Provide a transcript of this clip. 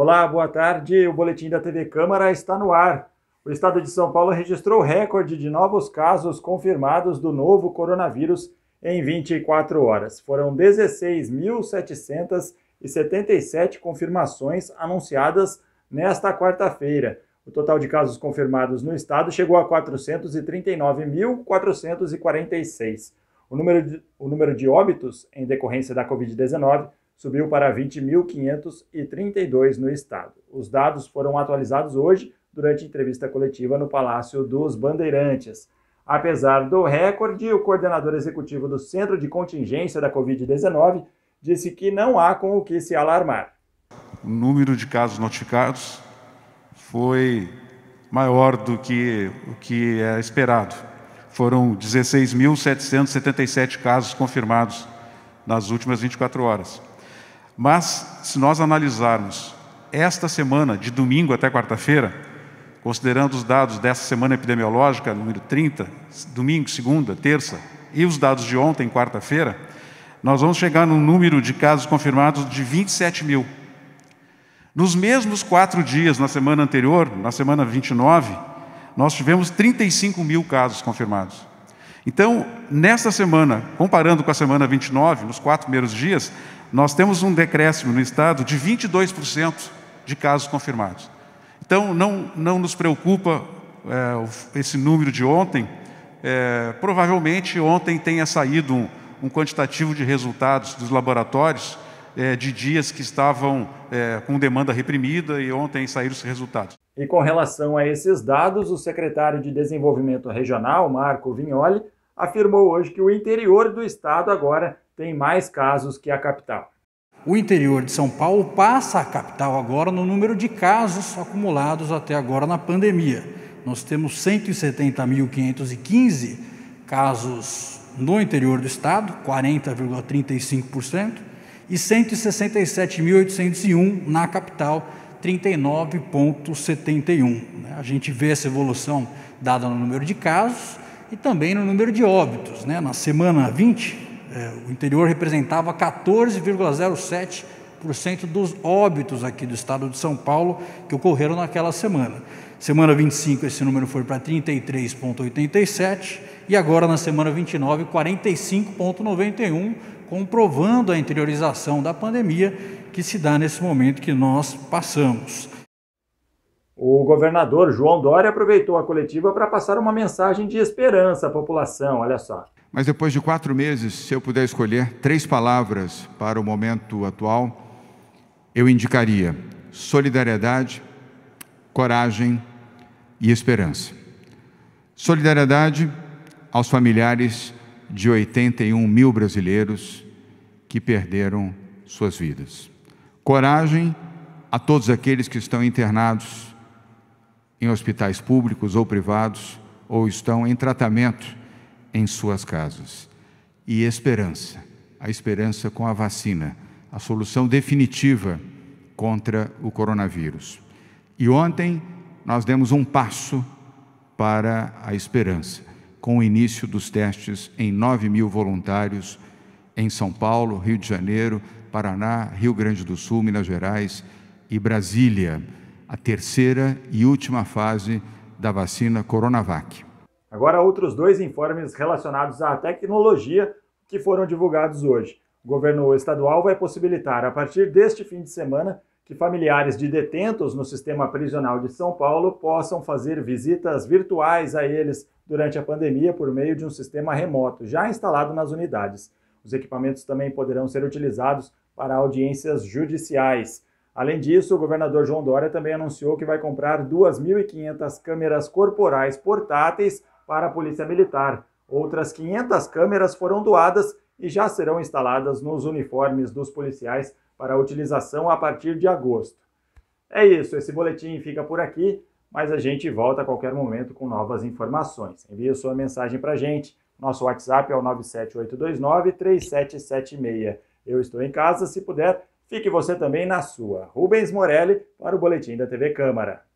Olá, boa tarde. O boletim da TV Câmara está no ar. O estado de São Paulo registrou recorde de novos casos confirmados do novo coronavírus em 24 horas. Foram 16.777 confirmações anunciadas nesta quarta-feira. O total de casos confirmados no estado chegou a 439.446. O número, de, o número de óbitos em decorrência da Covid-19 subiu para 20.532 no estado. Os dados foram atualizados hoje durante entrevista coletiva no Palácio dos Bandeirantes. Apesar do recorde, o coordenador executivo do Centro de Contingência da Covid-19 disse que não há com o que se alarmar. O número de casos notificados foi maior do que o que é esperado. Foram 16.777 casos confirmados nas últimas 24 horas. Mas, se nós analisarmos esta semana, de domingo até quarta-feira, considerando os dados dessa semana epidemiológica, número 30, domingo, segunda, terça, e os dados de ontem, quarta-feira, nós vamos chegar num número de casos confirmados de 27 mil. Nos mesmos quatro dias, na semana anterior, na semana 29, nós tivemos 35 mil casos confirmados. Então, nesta semana, comparando com a semana 29, nos quatro primeiros dias, nós temos um decréscimo no estado de 22% de casos confirmados. Então, não, não nos preocupa é, esse número de ontem. É, provavelmente ontem tenha saído um, um quantitativo de resultados dos laboratórios é, de dias que estavam é, com demanda reprimida e ontem saíram os resultados. E com relação a esses dados, o secretário de Desenvolvimento Regional, Marco Vignoli, afirmou hoje que o interior do estado agora tem mais casos que a capital. O interior de São Paulo passa a capital agora no número de casos acumulados até agora na pandemia. Nós temos 170.515 casos no interior do estado, 40,35%, e 167.801 na capital, 39,71. Né? A gente vê essa evolução dada no número de casos e também no número de óbitos. Né? Na semana 20, é, o interior representava 14,07% dos óbitos aqui do estado de São Paulo que ocorreram naquela semana. Semana 25, esse número foi para 33,87% e agora na semana 29, 45,91% comprovando a interiorização da pandemia que se dá nesse momento que nós passamos. O governador João Dória aproveitou a coletiva para passar uma mensagem de esperança à população. Olha só. Mas depois de quatro meses, se eu puder escolher três palavras para o momento atual, eu indicaria solidariedade, coragem e esperança. Solidariedade aos familiares de 81 mil brasileiros que perderam suas vidas. Coragem a todos aqueles que estão internados em hospitais públicos ou privados ou estão em tratamento em suas casas. E esperança, a esperança com a vacina, a solução definitiva contra o coronavírus. E ontem nós demos um passo para a esperança com o início dos testes em 9 mil voluntários em São Paulo, Rio de Janeiro, Paraná, Rio Grande do Sul, Minas Gerais e Brasília, a terceira e última fase da vacina Coronavac. Agora, outros dois informes relacionados à tecnologia que foram divulgados hoje. O governo estadual vai possibilitar, a partir deste fim de semana, que familiares de detentos no sistema prisional de São Paulo possam fazer visitas virtuais a eles durante a pandemia por meio de um sistema remoto já instalado nas unidades. Os equipamentos também poderão ser utilizados para audiências judiciais. Além disso, o governador João Dória também anunciou que vai comprar 2.500 câmeras corporais portáteis para a Polícia Militar. Outras 500 câmeras foram doadas e já serão instaladas nos uniformes dos policiais para utilização a partir de agosto. É isso, esse boletim fica por aqui, mas a gente volta a qualquer momento com novas informações. Envie sua mensagem para a gente. Nosso WhatsApp é o 97829-3776. Eu estou em casa, se puder, fique você também na sua. Rubens Morelli para o Boletim da TV Câmara.